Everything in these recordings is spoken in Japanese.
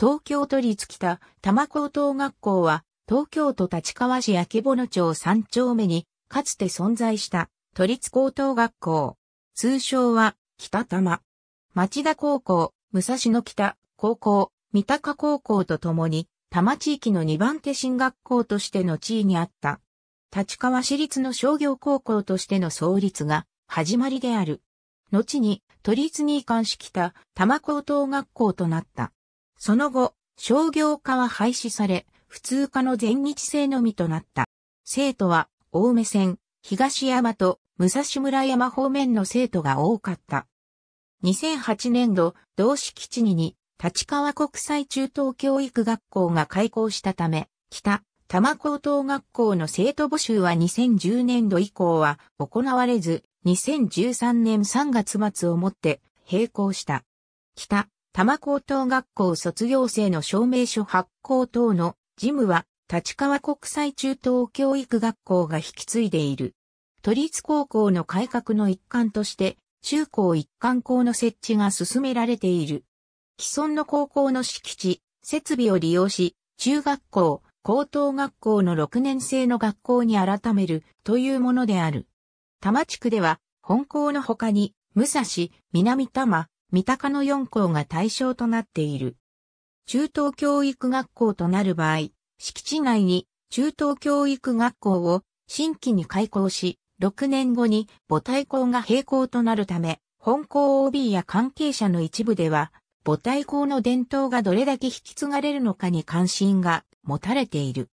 東京都立北多摩高等学校は東京都立川市秋野町三丁目にかつて存在した都立高等学校。通称は北多摩。町田高校、武蔵野北高校、三鷹高校とともに多摩地域の2番手進学校としての地位にあった。立川市立の商業高校としての創立が始まりである。後に都立に移管し北多摩高等学校となった。その後、商業化は廃止され、普通科の全日制のみとなった。生徒は、青梅線、東山と武蔵村山方面の生徒が多かった。2008年度、同志基地にに、立川国際中等教育学校が開校したため、北、多摩高等学校の生徒募集は2010年度以降は行われず、2013年3月末をもって閉校した。北、多摩高等学校卒業生の証明書発行等の事務は立川国際中等教育学校が引き継いでいる。都立高校の改革の一環として中高一貫校の設置が進められている。既存の高校の敷地、設備を利用し、中学校、高等学校の6年生の学校に改めるというものである。多摩地区では、本校の他に、武蔵、南多摩、三鷹の四校が対象となっている。中等教育学校となる場合、敷地内に中等教育学校を新規に開校し、6年後に母体校が閉校となるため、本校 OB や関係者の一部では、母体校の伝統がどれだけ引き継がれるのかに関心が持たれている。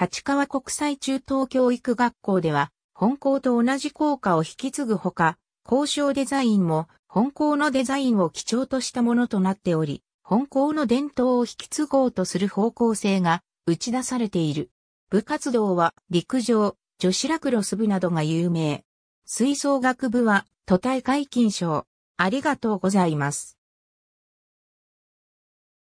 立川国際中等教育学校では、本校と同じ校歌を引き継ぐほか、校章デザインも本校のデザインを基調としたものとなっており、本校の伝統を引き継ごうとする方向性が打ち出されている。部活動は陸上、女子ラクロス部などが有名。吹奏楽部は都大会金賞。ありがとうございます。